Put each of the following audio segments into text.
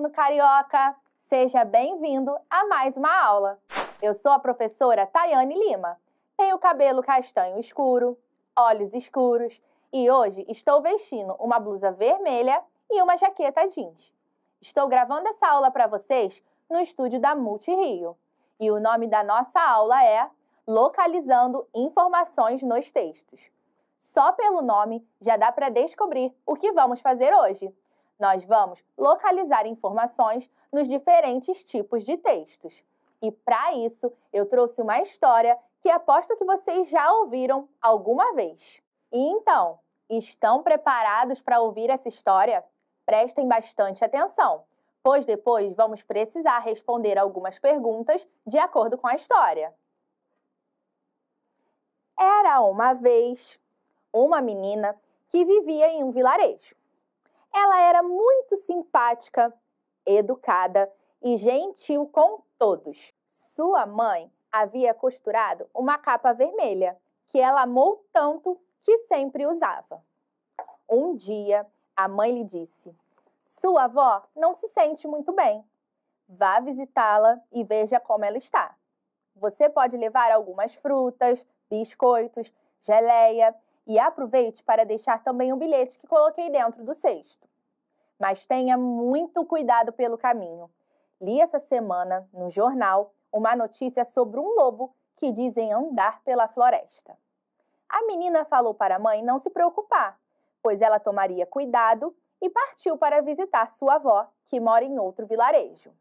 aluno carioca! Seja bem-vindo a mais uma aula. Eu sou a professora Tayane Lima. Tenho cabelo castanho escuro, olhos escuros e hoje estou vestindo uma blusa vermelha e uma jaqueta jeans. Estou gravando essa aula para vocês no estúdio da Multirio. E o nome da nossa aula é Localizando Informações nos Textos. Só pelo nome já dá para descobrir o que vamos fazer hoje. Nós vamos localizar informações nos diferentes tipos de textos. E para isso, eu trouxe uma história que aposto que vocês já ouviram alguma vez. E então, estão preparados para ouvir essa história? Prestem bastante atenção, pois depois vamos precisar responder algumas perguntas de acordo com a história. Era uma vez uma menina que vivia em um vilarejo. Ela era muito simpática, educada e gentil com todos. Sua mãe havia costurado uma capa vermelha que ela amou tanto que sempre usava. Um dia, a mãe lhe disse: Sua avó não se sente muito bem. Vá visitá-la e veja como ela está. Você pode levar algumas frutas, biscoitos, geleia e aproveite para deixar também um bilhete que coloquei dentro do cesto. Mas tenha muito cuidado pelo caminho. Li essa semana, no jornal, uma notícia sobre um lobo que dizem andar pela floresta. A menina falou para a mãe não se preocupar, pois ela tomaria cuidado e partiu para visitar sua avó, que mora em outro vilarejo.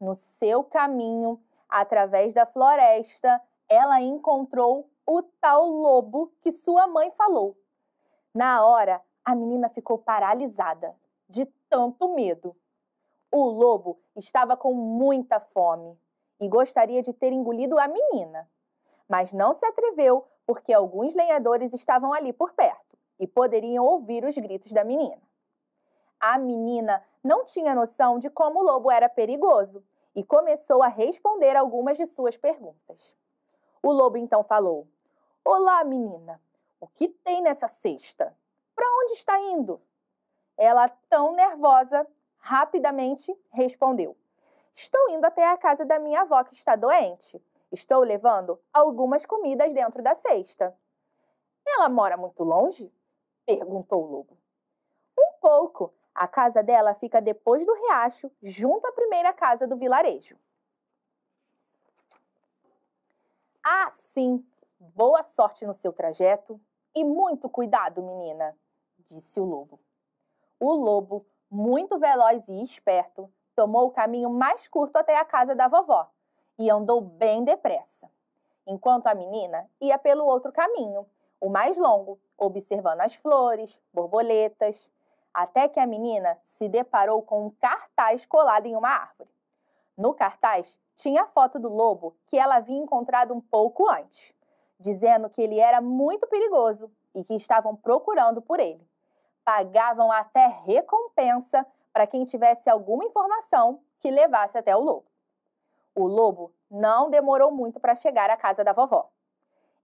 No seu caminho, através da floresta, ela encontrou o tal lobo que sua mãe falou. Na hora, a menina ficou paralisada, de tanto medo. O lobo estava com muita fome e gostaria de ter engolido a menina, mas não se atreveu porque alguns lenhadores estavam ali por perto e poderiam ouvir os gritos da menina. A menina não tinha noção de como o lobo era perigoso e começou a responder algumas de suas perguntas. O lobo então falou: Olá, menina, o que tem nessa cesta? Para onde está indo? Ela, tão nervosa, rapidamente respondeu: Estou indo até a casa da minha avó que está doente. Estou levando algumas comidas dentro da cesta. Ela mora muito longe? perguntou o lobo. Um pouco. A casa dela fica depois do riacho, junto à primeira casa do vilarejo. Ah, sim, Boa sorte no seu trajeto e muito cuidado, menina, disse o lobo. O lobo, muito veloz e esperto, tomou o caminho mais curto até a casa da vovó e andou bem depressa, enquanto a menina ia pelo outro caminho, o mais longo, observando as flores, borboletas, até que a menina se deparou com um cartaz colado em uma árvore. No cartaz tinha a foto do lobo que ela havia encontrado um pouco antes dizendo que ele era muito perigoso e que estavam procurando por ele. Pagavam até recompensa para quem tivesse alguma informação que levasse até o lobo. O lobo não demorou muito para chegar à casa da vovó.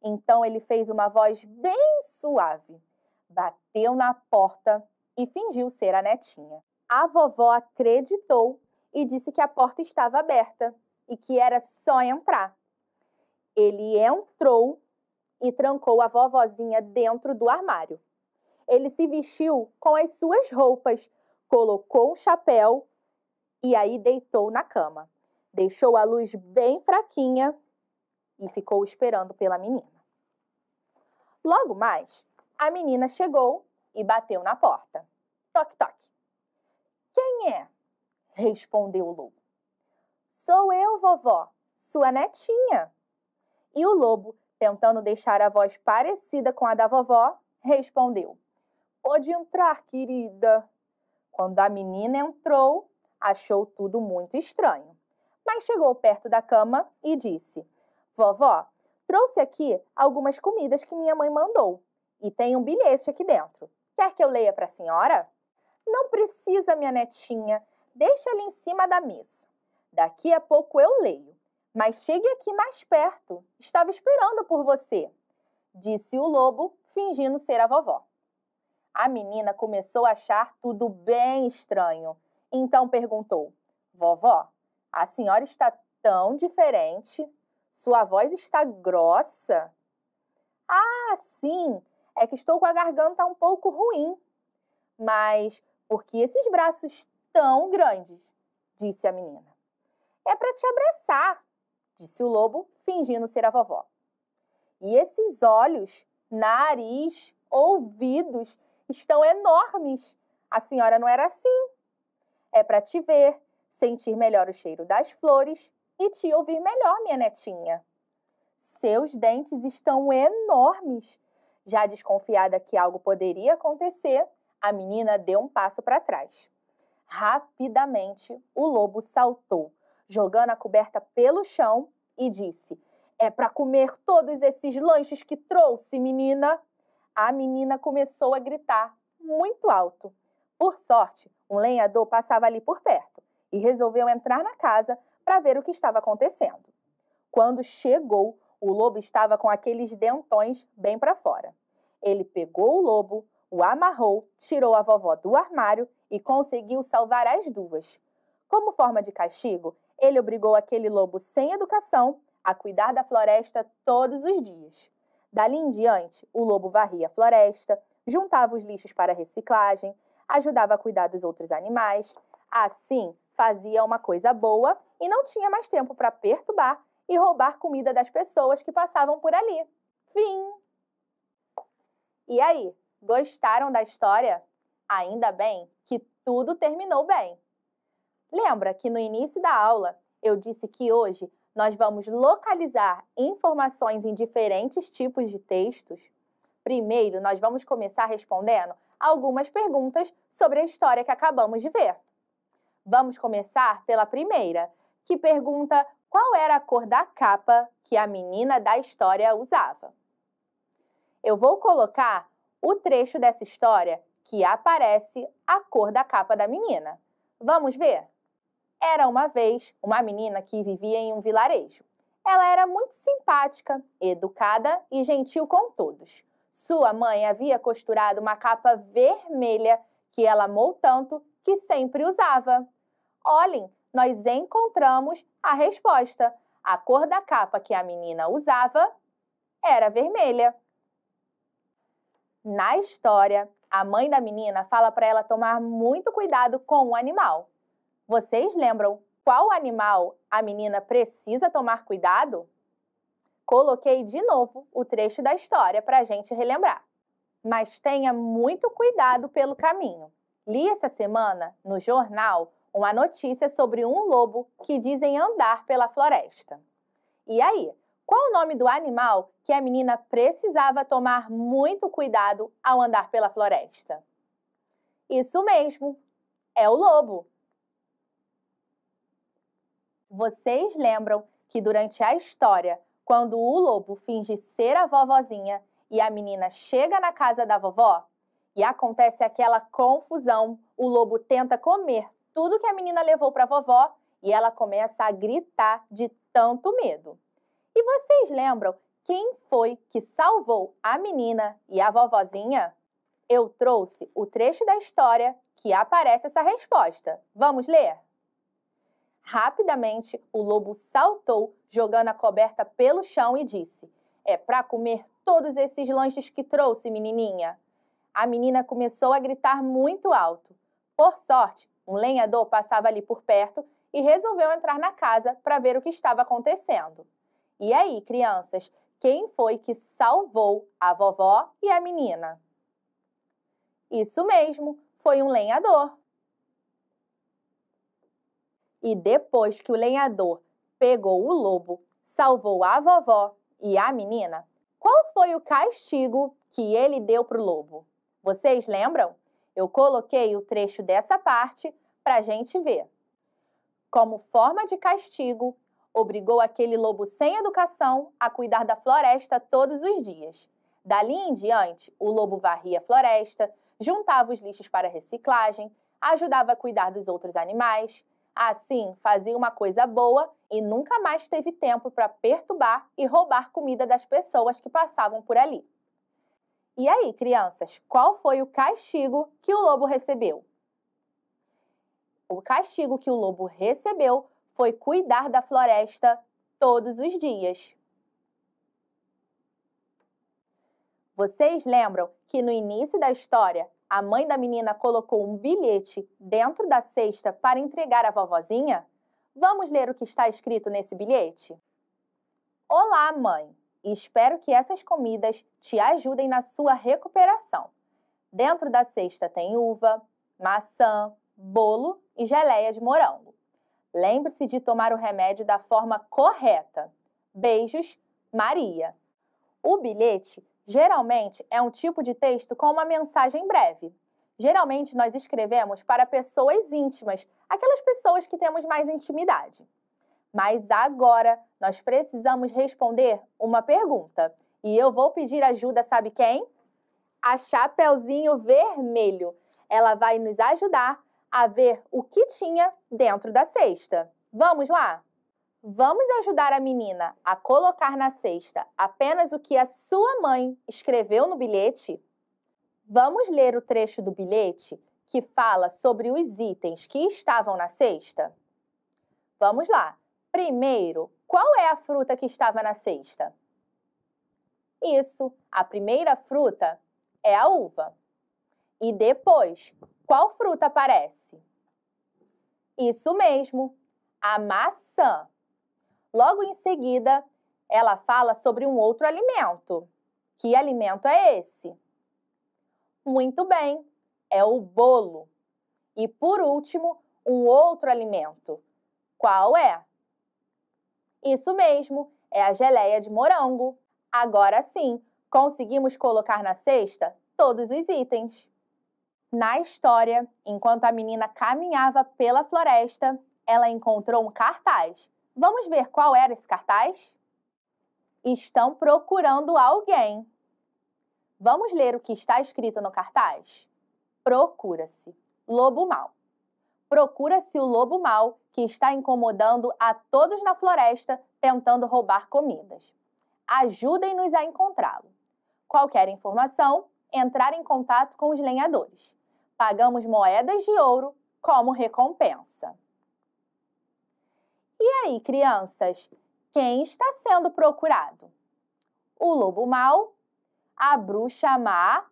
Então ele fez uma voz bem suave, bateu na porta e fingiu ser a netinha. A vovó acreditou e disse que a porta estava aberta e que era só entrar. Ele entrou e trancou a vovozinha dentro do armário. Ele se vestiu com as suas roupas, colocou um chapéu e aí deitou na cama. Deixou a luz bem fraquinha e ficou esperando pela menina. Logo mais, a menina chegou e bateu na porta. Toque, toque. Quem é? respondeu o lobo. Sou eu, vovó, sua netinha. E o lobo tentando deixar a voz parecida com a da vovó, respondeu: Pode entrar, querida. Quando a menina entrou, achou tudo muito estranho, mas chegou perto da cama e disse: Vovó, trouxe aqui algumas comidas que minha mãe mandou e tem um bilhete aqui dentro. Quer que eu leia para a senhora? Não precisa, minha netinha. Deixa ali em cima da mesa. Daqui a pouco eu leio. Mas chegue aqui mais perto. Estava esperando por você, disse o lobo, fingindo ser a vovó. A menina começou a achar tudo bem estranho. Então perguntou: Vovó, a senhora está tão diferente? Sua voz está grossa? Ah, sim, é que estou com a garganta um pouco ruim. Mas por que esses braços tão grandes? disse a menina. É para te abraçar, disse o lobo, fingindo ser a vovó. E esses olhos, nariz, ouvidos estão enormes. A senhora não era assim. É para te ver, sentir melhor o cheiro das flores e te ouvir melhor, minha netinha. Seus dentes estão enormes. Já desconfiada que algo poderia acontecer, a menina deu um passo para trás. Rapidamente, o lobo saltou, jogando a coberta pelo chão e disse: É para comer todos esses lanches que trouxe, menina. A menina começou a gritar muito alto. Por sorte, um lenhador passava ali por perto e resolveu entrar na casa para ver o que estava acontecendo. Quando chegou, o lobo estava com aqueles dentões bem para fora. Ele pegou o lobo, o amarrou, tirou a vovó do armário e conseguiu salvar as duas. Como forma de castigo, ele obrigou aquele lobo sem educação a cuidar da floresta todos os dias. Dali em diante, o lobo varria a floresta, juntava os lixos para reciclagem, ajudava a cuidar dos outros animais. Assim, fazia uma coisa boa e não tinha mais tempo para perturbar e roubar comida das pessoas que passavam por ali. Fim! E aí, gostaram da história? Ainda bem que tudo terminou bem. Lembra que no início da aula eu disse que hoje nós vamos localizar informações em diferentes tipos de textos? Primeiro, nós vamos começar respondendo algumas perguntas sobre a história que acabamos de ver. Vamos começar pela primeira, que pergunta qual era a cor da capa que a menina da história usava. Eu vou colocar o trecho dessa história que aparece a cor da capa da menina. Vamos ver? Era uma vez uma menina que vivia em um vilarejo. Ela era muito simpática, educada e gentil com todos. Sua mãe havia costurado uma capa vermelha que ela amou tanto que sempre usava. Olhem, nós encontramos a resposta. A cor da capa que a menina usava era vermelha. Na história, a mãe da menina fala para ela tomar muito cuidado com o animal. Vocês lembram qual animal a menina precisa tomar cuidado? Coloquei de novo o trecho da história para a gente relembrar. Mas tenha muito cuidado pelo caminho. Li essa semana, no jornal, uma notícia sobre um lobo que dizem andar pela floresta. E aí, qual o nome do animal que a menina precisava tomar muito cuidado ao andar pela floresta? Isso mesmo, é o lobo. Vocês lembram que durante a história, quando o lobo finge ser a vovozinha e a menina chega na casa da vovó e acontece aquela confusão, o lobo tenta comer tudo que a menina levou para a vovó e ela começa a gritar de tanto medo. E vocês lembram quem foi que salvou a menina e a vovozinha? Eu trouxe o trecho da história que aparece essa resposta. Vamos ler? Rapidamente, o lobo saltou, jogando a coberta pelo chão e disse: É para comer todos esses lanches que trouxe, menininha. A menina começou a gritar muito alto. Por sorte, um lenhador passava ali por perto e resolveu entrar na casa para ver o que estava acontecendo. E aí, crianças, quem foi que salvou a vovó e a menina? Isso mesmo, foi um lenhador. E depois que o lenhador pegou o lobo, salvou a vovó e a menina, qual foi o castigo que ele deu para o lobo? Vocês lembram? Eu coloquei o trecho dessa parte para a gente ver. Como forma de castigo, obrigou aquele lobo sem educação a cuidar da floresta todos os dias. Dali em diante, o lobo varria a floresta, juntava os lixos para reciclagem, ajudava a cuidar dos outros animais, Assim, fazia uma coisa boa e nunca mais teve tempo para perturbar e roubar comida das pessoas que passavam por ali. E aí, crianças, qual foi o castigo que o lobo recebeu? O castigo que o lobo recebeu foi cuidar da floresta todos os dias. Vocês lembram que no início da história a mãe da menina colocou um bilhete dentro da cesta para entregar à vovozinha? Vamos ler o que está escrito nesse bilhete? Olá, mãe! Espero que essas comidas te ajudem na sua recuperação. Dentro da cesta tem uva, maçã, bolo e geleia de morango. Lembre-se de tomar o remédio da forma correta. Beijos, Maria. O bilhete Geralmente é um tipo de texto com uma mensagem breve. Geralmente nós escrevemos para pessoas íntimas, aquelas pessoas que temos mais intimidade. Mas agora nós precisamos responder uma pergunta. E eu vou pedir ajuda, sabe quem? A Chapeuzinho Vermelho. Ela vai nos ajudar a ver o que tinha dentro da cesta. Vamos lá? Vamos ajudar a menina a colocar na cesta apenas o que a sua mãe escreveu no bilhete? Vamos ler o trecho do bilhete que fala sobre os itens que estavam na cesta? Vamos lá. Primeiro, qual é a fruta que estava na cesta? Isso, a primeira fruta é a uva. E depois, qual fruta aparece? Isso mesmo, a maçã. Logo em seguida, ela fala sobre um outro alimento. Que alimento é esse? Muito bem, é o bolo. E por último, um outro alimento. Qual é? Isso mesmo, é a geleia de morango. Agora sim, conseguimos colocar na cesta todos os itens. Na história, enquanto a menina caminhava pela floresta, ela encontrou um cartaz Vamos ver qual era esse cartaz? Estão procurando alguém. Vamos ler o que está escrito no cartaz? Procura-se lobo mau. Procura-se o lobo mau que está incomodando a todos na floresta tentando roubar comidas. Ajudem-nos a encontrá-lo. Qualquer informação, entrar em contato com os lenhadores. Pagamos moedas de ouro como recompensa. E aí, crianças, quem está sendo procurado? O lobo mau, a bruxa má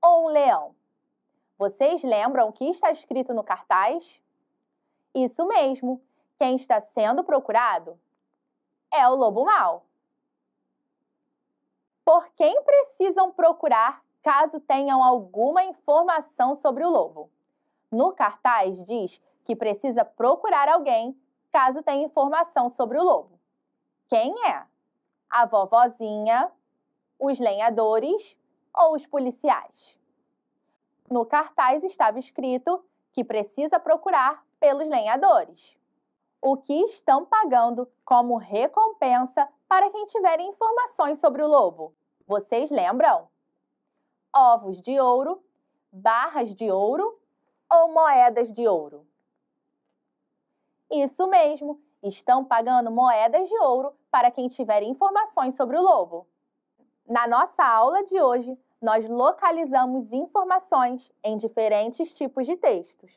ou um leão? Vocês lembram o que está escrito no cartaz? Isso mesmo, quem está sendo procurado é o lobo mau. Por quem precisam procurar caso tenham alguma informação sobre o lobo? No cartaz diz que precisa procurar alguém caso tenha informação sobre o lobo. Quem é? A vovozinha, os lenhadores ou os policiais? No cartaz estava escrito que precisa procurar pelos lenhadores. O que estão pagando como recompensa para quem tiver informações sobre o lobo? Vocês lembram? Ovos de ouro, barras de ouro ou moedas de ouro? Isso mesmo, estão pagando moedas de ouro para quem tiver informações sobre o lobo. Na nossa aula de hoje, nós localizamos informações em diferentes tipos de textos.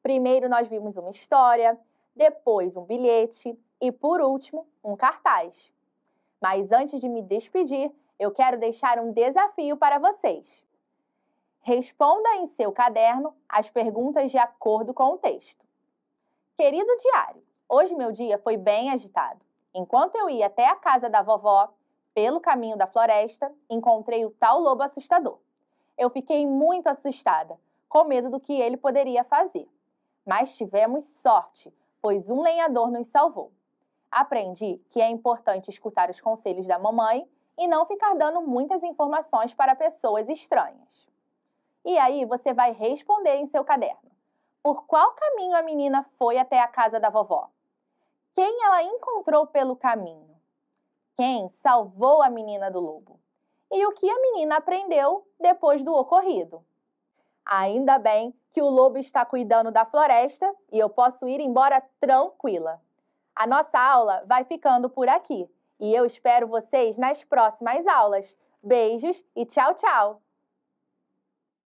Primeiro, nós vimos uma história, depois, um bilhete e, por último, um cartaz. Mas antes de me despedir, eu quero deixar um desafio para vocês. Responda em seu caderno as perguntas de acordo com o texto. Querido diário, hoje meu dia foi bem agitado. Enquanto eu ia até a casa da vovó, pelo caminho da floresta, encontrei o tal lobo assustador. Eu fiquei muito assustada, com medo do que ele poderia fazer. Mas tivemos sorte, pois um lenhador nos salvou. Aprendi que é importante escutar os conselhos da mamãe e não ficar dando muitas informações para pessoas estranhas. E aí você vai responder em seu caderno por qual caminho a menina foi até a casa da vovó? Quem ela encontrou pelo caminho? Quem salvou a menina do lobo? E o que a menina aprendeu depois do ocorrido? Ainda bem que o lobo está cuidando da floresta e eu posso ir embora tranquila. A nossa aula vai ficando por aqui e eu espero vocês nas próximas aulas. Beijos e tchau, tchau!